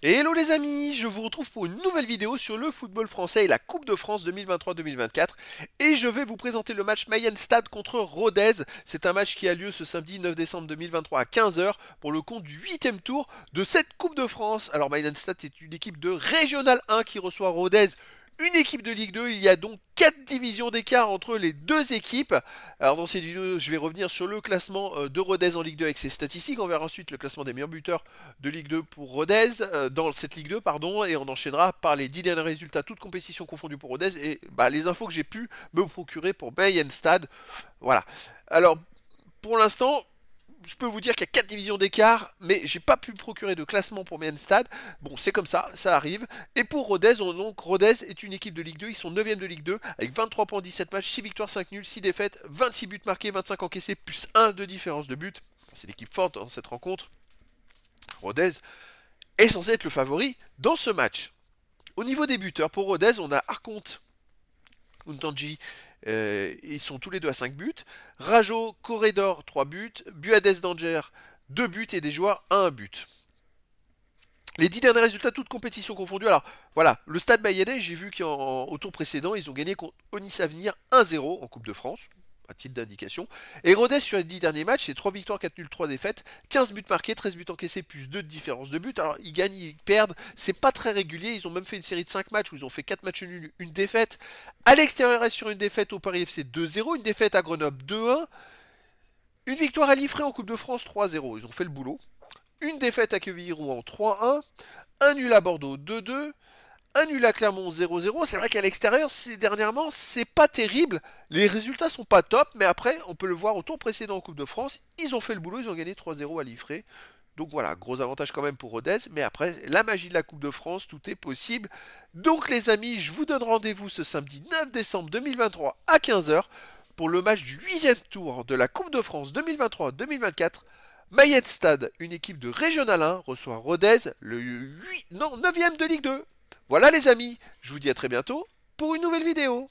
Hello les amis, je vous retrouve pour une nouvelle vidéo sur le football français et la Coupe de France 2023-2024 et je vais vous présenter le match Mayenstad contre Rodez. C'est un match qui a lieu ce samedi 9 décembre 2023 à 15h pour le compte du 8ème tour de cette Coupe de France. Alors Mayenstad Stade est une équipe de Régional 1 qui reçoit Rodez une équipe de Ligue 2. Il y a donc 4 divisions d'écart entre les deux équipes. Alors dans cette vidéo, je vais revenir sur le classement euh, de Rodez en Ligue 2 avec ses statistiques. On verra ensuite le classement des meilleurs buteurs de Ligue 2 pour Rodez, euh, dans cette Ligue 2, pardon, et on enchaînera par les 10 derniers résultats, toutes compétitions confondues pour Rodez, et bah, les infos que j'ai pu me procurer pour Bayern Stade. Voilà. Alors, pour l'instant, je peux vous dire qu'il y a 4 divisions d'écart, mais j'ai pas pu procurer de classement pour mes Stade. Bon, c'est comme ça, ça arrive. Et pour Rodez, donc Rodez est une équipe de Ligue 2, ils sont 9ème de Ligue 2, avec 23 points, en 17 matchs, 6 victoires, 5 nuls, 6 défaites, 26 buts marqués, 25 encaissés, plus 1 de différence de but. C'est l'équipe forte dans cette rencontre. Rodez est censé être le favori dans ce match. Au niveau des buteurs, pour Rodez, on a Arconte, Untanji euh, ils sont tous les deux à 5 buts. Rajo, Corridor, 3 buts. Buades Danger, 2 buts et des joueurs 1 but. Les 10 derniers résultats, toutes compétitions confondues. Alors voilà, le stade Mayennais j'ai vu qu'au tour précédent, ils ont gagné contre Onis Avenir 1-0 en Coupe de France à titre d'indication. Et Rodez sur les 10 derniers matchs, c'est 3 victoires, 4 nuls, 3 défaites, 15 buts marqués, 13 buts encaissés, plus 2 de différence de but. Alors ils gagnent, ils perdent, c'est pas très régulier, ils ont même fait une série de 5 matchs où ils ont fait 4 matchs nuls, une défaite. À l'extérieur sur une défaite au Paris FC 2-0, une défaite à Grenoble 2-1, une victoire à Liffré en Coupe de France 3-0, ils ont fait le boulot. Une défaite à Quevilly-Rouen 3-1, un nul à Bordeaux 2-2, un nul à Clermont 0-0. C'est vrai qu'à l'extérieur, dernièrement, c'est pas terrible. Les résultats sont pas top, mais après, on peut le voir au tour précédent en Coupe de France. Ils ont fait le boulot, ils ont gagné 3-0 à Liffré. Donc voilà, gros avantage quand même pour Rodez. Mais après, la magie de la Coupe de France, tout est possible. Donc les amis, je vous donne rendez-vous ce samedi 9 décembre 2023 à 15h pour le match du 8e tour de la Coupe de France 2023-2024. Mayette Stade, une équipe de Régional 1, reçoit Rodez, le 8... non, 9e de Ligue 2. Voilà les amis, je vous dis à très bientôt pour une nouvelle vidéo.